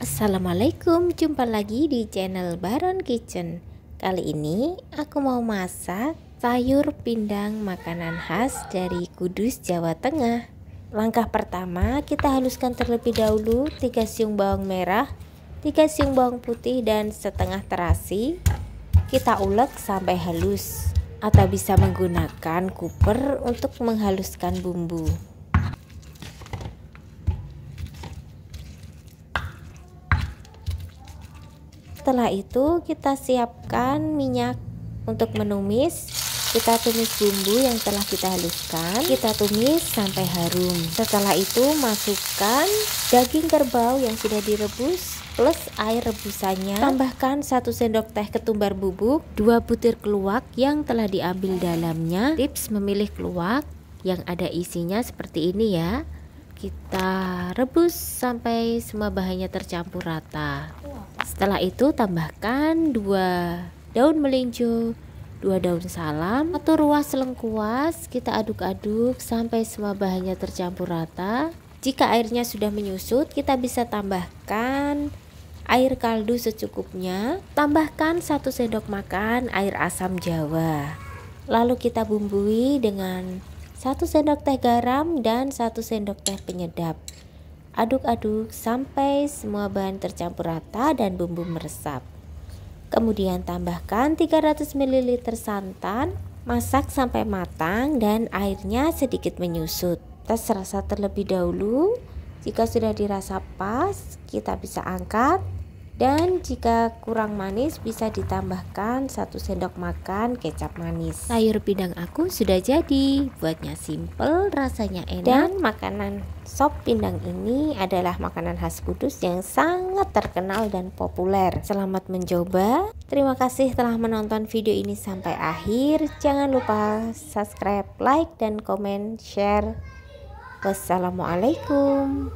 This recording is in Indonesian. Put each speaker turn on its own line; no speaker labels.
Assalamualaikum, jumpa lagi di channel Baron Kitchen Kali ini aku mau masak sayur pindang makanan khas dari Kudus, Jawa Tengah Langkah pertama kita haluskan terlebih dahulu 3 siung bawang merah 3 siung bawang putih dan setengah terasi Kita ulek sampai halus Atau bisa menggunakan kuper untuk menghaluskan bumbu setelah itu kita siapkan minyak untuk menumis kita tumis bumbu yang telah kita haluskan kita tumis sampai harum setelah itu masukkan daging kerbau yang sudah direbus plus air rebusannya tambahkan 1 sendok teh ketumbar bubuk 2 butir keluak yang telah diambil dalamnya tips memilih keluak yang ada isinya seperti ini ya kita rebus sampai semua bahannya tercampur rata setelah itu tambahkan 2 daun melinjo, 2 daun salam, atau ruas lengkuas, kita aduk-aduk sampai semua bahannya tercampur rata. Jika airnya sudah menyusut, kita bisa tambahkan air kaldu secukupnya, tambahkan 1 sendok makan air asam jawa. Lalu kita bumbui dengan 1 sendok teh garam dan 1 sendok teh penyedap. Aduk-aduk sampai semua bahan tercampur rata dan bumbu meresap. Kemudian tambahkan 300 ml santan, masak sampai matang dan airnya sedikit menyusut. Tes rasa terlebih dahulu. Jika sudah dirasa pas, kita bisa angkat dan jika kurang manis bisa ditambahkan 1 sendok makan kecap manis sayur pindang aku sudah jadi buatnya simple rasanya enak dan makanan sop pindang ini adalah makanan khas kudus yang sangat terkenal dan populer selamat mencoba terima kasih telah menonton video ini sampai akhir jangan lupa subscribe like dan komen share wassalamualaikum